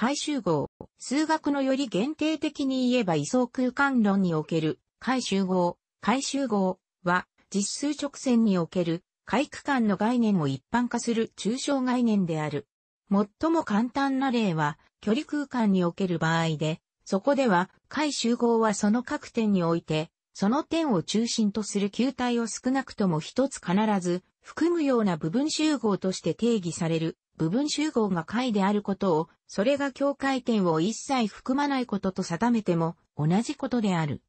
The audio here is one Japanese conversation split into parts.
回集合、数学のより限定的に言えば位相空間論における回集合、回集合は実数直線における回区間の概念を一般化する抽象概念である。最も簡単な例は距離空間における場合で、そこでは回集合はその各点において、その点を中心とする球体を少なくとも一つ必ず含むような部分集合として定義される部分集合が解であることを、それが境界点を一切含まないことと定めても同じことである。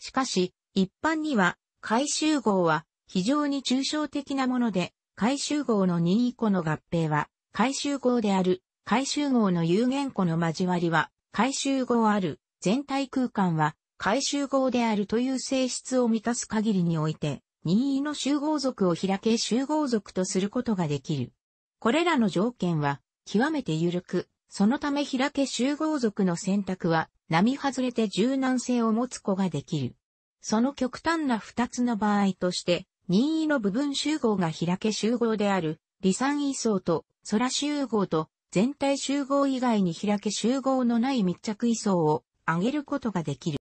しかし、一般には、解集合は非常に抽象的なもので、解集合の任意個の合併は、解集合である、解集合の有限個の交わりは、解集合ある、全体空間は、解集合であるという性質を満たす限りにおいて、任意の集合族を開け集合族とすることができる。これらの条件は、極めて緩く、そのため開け集合族の選択は、並外れて柔軟性を持つ子ができる。その極端な二つの場合として、任意の部分集合が開け集合である、離散位相と空集合と全体集合以外に開け集合のない密着位相を上げることができる。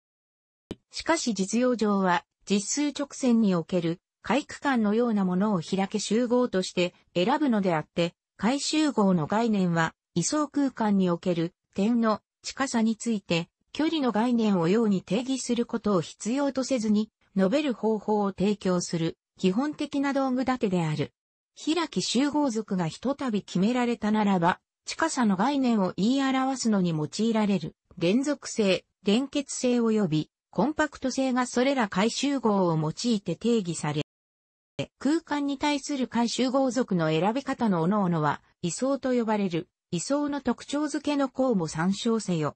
しかし実用上は実数直線における回区間のようなものを開け集合として選ぶのであって、回集合の概念は、位相空間における点の近さについて、距離の概念を用に定義することを必要とせずに、述べる方法を提供する基本的な道具立てである。開き集合族がひとたび決められたならば、近さの概念を言い表すのに用いられる、連続性、連結性及び、コンパクト性がそれら回集合を用いて定義され、空間に対する回収合族の選び方の各々は、位相と呼ばれる、位相の特徴付けの項も参照せよ。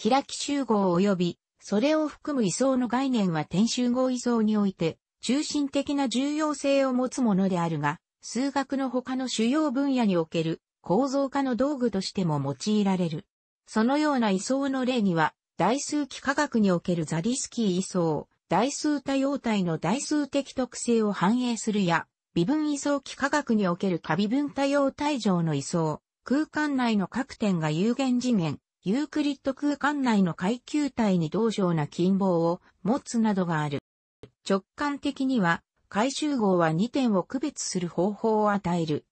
開き集合及び、それを含む位相の概念は点集合位相において、中心的な重要性を持つものであるが、数学の他の主要分野における構造化の道具としても用いられる。そのような位相の例には、代数幾何学におけるザリスキー位相、代数多様体の代数的特性を反映するや、微分位相器科学における多微分多様体上の位相、空間内の各点が有限次元、ユークリッド空間内の階級体に同情な近傍を持つなどがある。直感的には、回収号は2点を区別する方法を与える。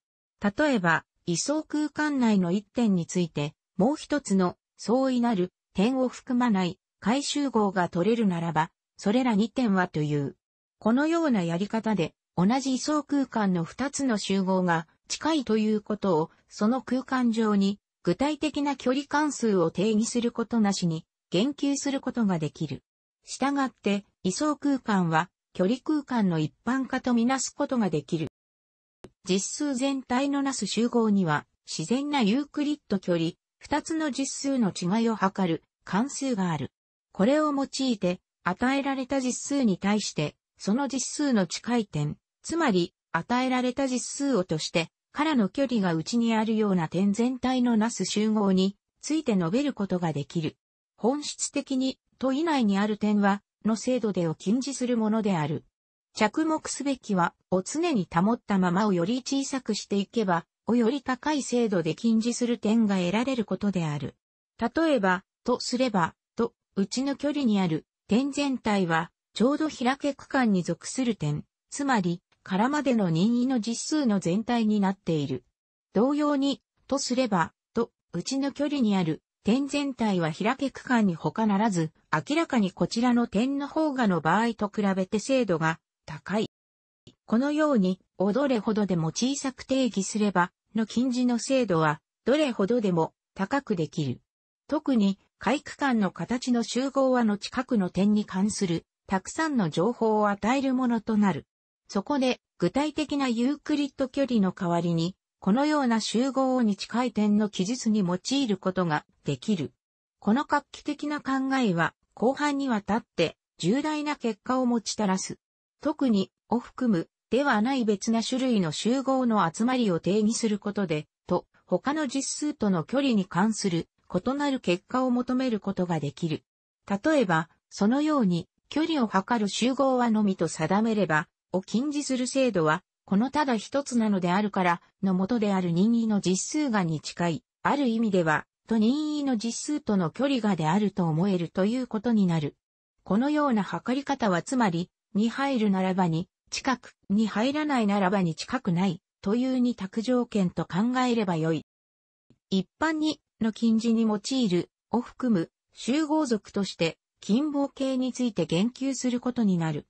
例えば、位相空間内の1点について、もう一つの相違なる点を含まない回収号が取れるならば、それら2点はという。このようなやり方で、同じ位相空間の2つの集合が近いということを、その空間上に具体的な距離関数を定義することなしに言及することができる。したがって、位相空間は距離空間の一般化とみなすことができる。実数全体のなす集合には、自然なユークリッド距離、二つの実数の違いを測る関数がある。これを用いて、与えられた実数に対して、その実数の近い点、つまり、与えられた実数をとして、からの距離が内にあるような点全体のなす集合について述べることができる。本質的に、と以内にある点は、の精度でを禁じするものである。着目すべきは、を常に保ったままをより小さくしていけば、をより高い精度で禁じする点が得られることである。例えば、とすれば、と、うちの距離にある、点全体は、ちょうど開け区間に属する点、つまり、からまでの任意の実数の全体になっている。同様に、とすれば、と、うちの距離にある、点全体は開け区間に他ならず、明らかにこちらの点の方がの場合と比べて精度が高い。このように、おどれほどでも小さく定義すれば、の近似の精度は、どれほどでも高くできる。特に、海区間の形の集合はの近くの点に関する、たくさんの情報を与えるものとなる。そこで、具体的なユークリッド距離の代わりに、このような集合をに近い点の記述に用いることができる。この画期的な考えは、後半にわたって、重大な結果を持ちたらす。特に、を含む、ではない別な種類の集合の集まりを定義することで、と、他の実数との距離に関する異なる結果を求めることができる。例えば、そのように、距離を測る集合はのみと定めれば、を禁じする制度は、このただ一つなのであるから、のもとである任意の実数がに近い、ある意味では、と任意の実数との距離がであると思えるということになる。このような測り方はつまり、に入るならばに、近く、に入らないならばに近くない、という二択条件と考えればよい。一般に、の近似に用いるを含む集合族として近傍系について言及することになる。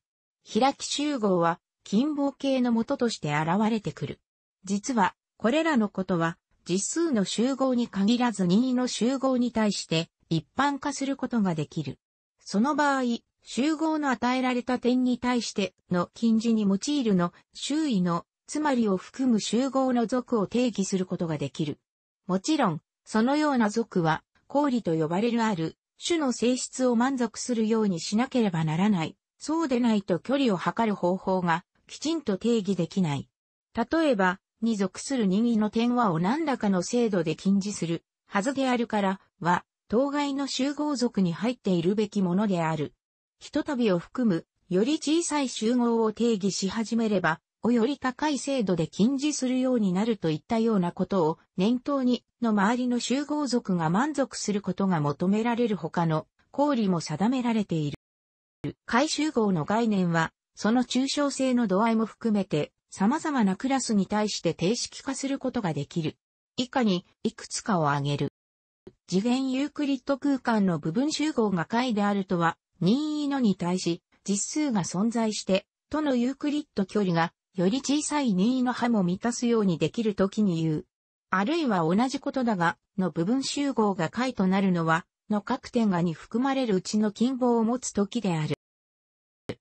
開き集合は近傍系の元として現れてくる。実は、これらのことは実数の集合に限らず任意の集合に対して一般化することができる。その場合、集合の与えられた点に対しての近似に用いるの周囲のつまりを含む集合の属を定義することができる。もちろん、そのような族は、氷と呼ばれるある、種の性質を満足するようにしなければならない。そうでないと距離を測る方法が、きちんと定義できない。例えば、に属する任意の点和を何らかの精度で禁止するはずであるからは、当該の集合族に入っているべきものである。ひとたびを含む、より小さい集合を定義し始めれば、をより高い精度で禁じするようになるといったようなことを念頭にの周りの集合族が満足することが求められる他の行理も定められている。回集合の概念は、その抽象性の度合いも含めて様々なクラスに対して定式化することができる。以下にいくつかを挙げる。次元ユークリッド空間の部分集合が解であるとは、任意のに対し実数が存在して、とのユークリッド距離がより小さい任意の波も満たすようにできるときに言う。あるいは同じことだが、の部分集合が解となるのは、の各点がに含まれるうちの近傍を持つときである。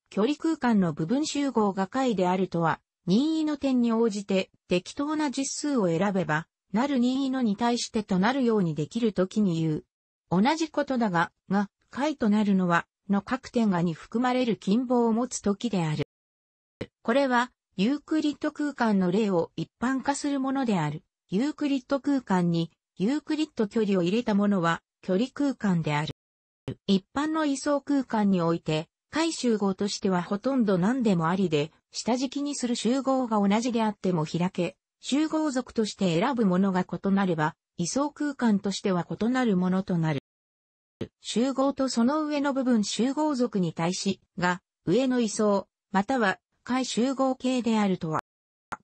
距離空間の部分集合が解であるとは、任意の点に応じて適当な実数を選べば、なる任意のに対してとなるようにできるときに言う。同じことだが、が、解となるのは、の各点がに含まれる近傍を持つときである。これは、ユークリッド空間の例を一般化するものである。ユークリッド空間にユークリッド距離を入れたものは距離空間である。一般の位相空間において、回集合としてはほとんど何でもありで、下敷きにする集合が同じであっても開け、集合族として選ぶものが異なれば、位相空間としては異なるものとなる。集合とその上の部分集合族に対し、が、上の位相、または解集合形であるとは。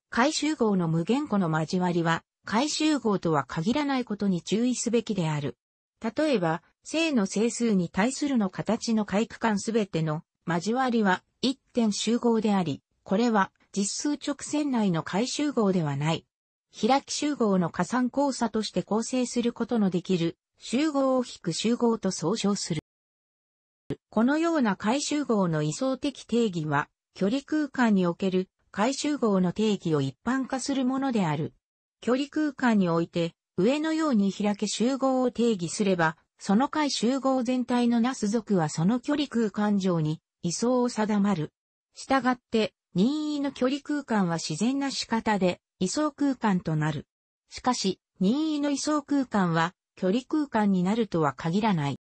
解集合の無限個の交わりは、解集合とは限らないことに注意すべきである。例えば、正の整数に対するの形の回区間すべての交わりは一点集合であり、これは実数直線内の解集合ではない。開き集合の加算交差として構成することのできる集合を引く集合と総称する。このような解集合の位相的定義は距離空間における回集合の定義を一般化するものである。距離空間において、上のように開け集合を定義すれば、その回集合全体のなす属はその距離空間上に位相を定まる。したがって、任意の距離空間は自然な仕方で位相空間となる。しかし、任意の位相空間は距離空間になるとは限らない。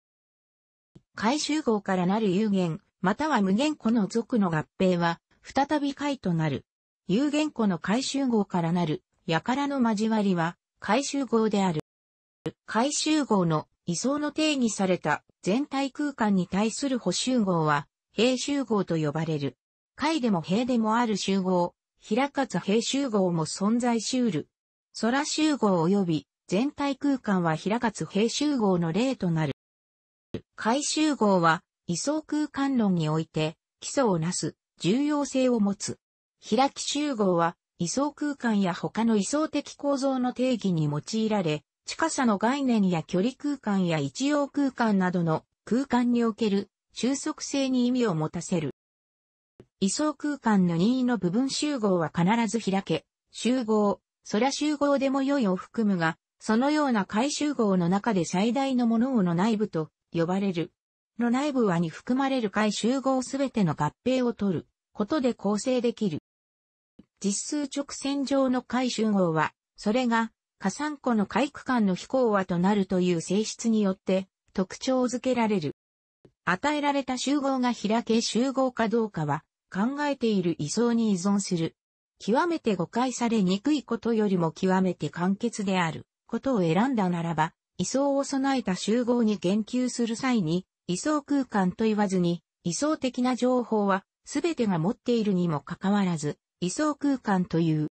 回集合からなる有限、または無限個の属の合併は、再び解となる。有限個の回集合からなる、やからの交わりは、回集合である。回集合の位相の定義された全体空間に対する補集合は、平集合と呼ばれる。回でも平でもある集合、平かつ平集合も存在しうる。空集合及び全体空間は平かつ平集合の例となる。回集合は位相空間論において、基礎をなす、重要性を持つ。開き集合は、位相空間や他の位相的構造の定義に用いられ、近さの概念や距離空間や一様空間などの空間における収束性に意味を持たせる。位相空間の任意の部分集合は必ず開け、集合、そ集合でも良いを含むが、そのような回集合の中で最大のものをの内部と呼ばれる。の内部はに含まれる回集合すべての合併を取ることで構成できる。実数直線上の回集合は、それが加算個の回区間の非行和となるという性質によって特徴づけられる。与えられた集合が開け集合かどうかは考えている位相に依存する。極めて誤解されにくいことよりも極めて簡潔であることを選んだならば、位相を備えた集合に言及する際に位相空間と言わずに、位相的な情報は、すべてが持っているにもかかわらず、位相空間という。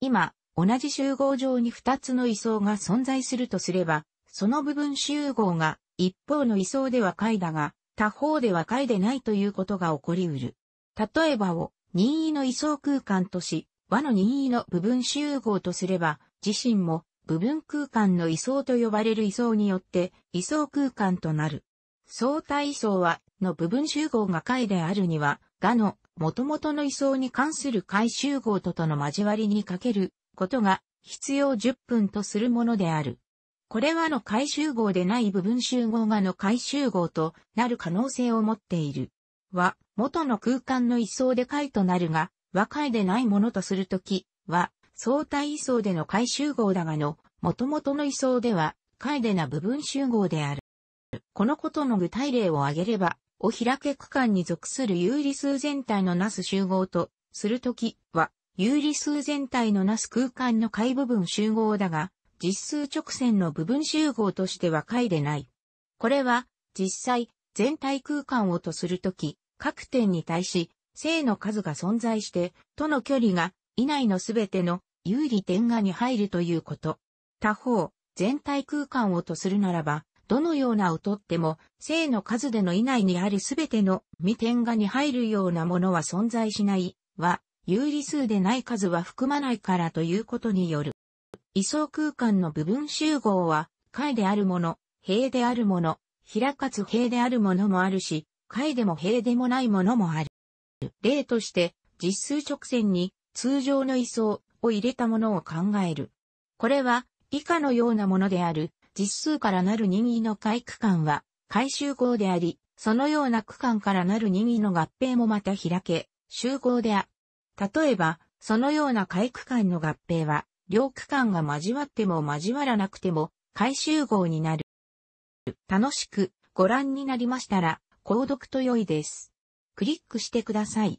今、同じ集合上に二つの位相が存在するとすれば、その部分集合が、一方の位相では解だが、他方では解でないということが起こりうる。例えばを、任意の位相空間とし、和の任意の部分集合とすれば、自身も部分空間の位相と呼ばれる位相によって、位相空間となる。相対位相は、の部分集合が解であるには、がの、元々の位相に関する解集合ととの交わりにかけることが必要10分とするものである。これはの解集合でない部分集合がの解集合となる可能性を持っている。は、元の空間の位相で解となるが、和解でないものとするときは、相対位相での解集合だがの、元々の位相では、解でな部分集合である。このことの具体例を挙げれば、お開け区間に属する有理数全体のなす集合と、するときは、有理数全体のなす空間の解部分集合だが、実数直線の部分集合としては解でない。これは、実際、全体空間をとするとき、各点に対し、正の数が存在して、との距離が、以内のすべての有理点がに入るということ。他方、全体空間をとするならば、どのようなをとっても、正の数での以内にあるすべての未点画に入るようなものは存在しない、は、有理数でない数は含まないからということによる。位相空間の部分集合は、解であるもの、平であるもの、平かつ平であるものもあるし、解でも平でもないものもある。例として、実数直線に通常の位相を入れたものを考える。これは、以下のようなものである。実数からなる任意の回区間は回集合であり、そのような区間からなる任意の合併もまた開け、集合であ。例えば、そのような回区間の合併は、両区間が交わっても交わらなくても、回集合になる。楽しくご覧になりましたら、購読と良いです。クリックしてください。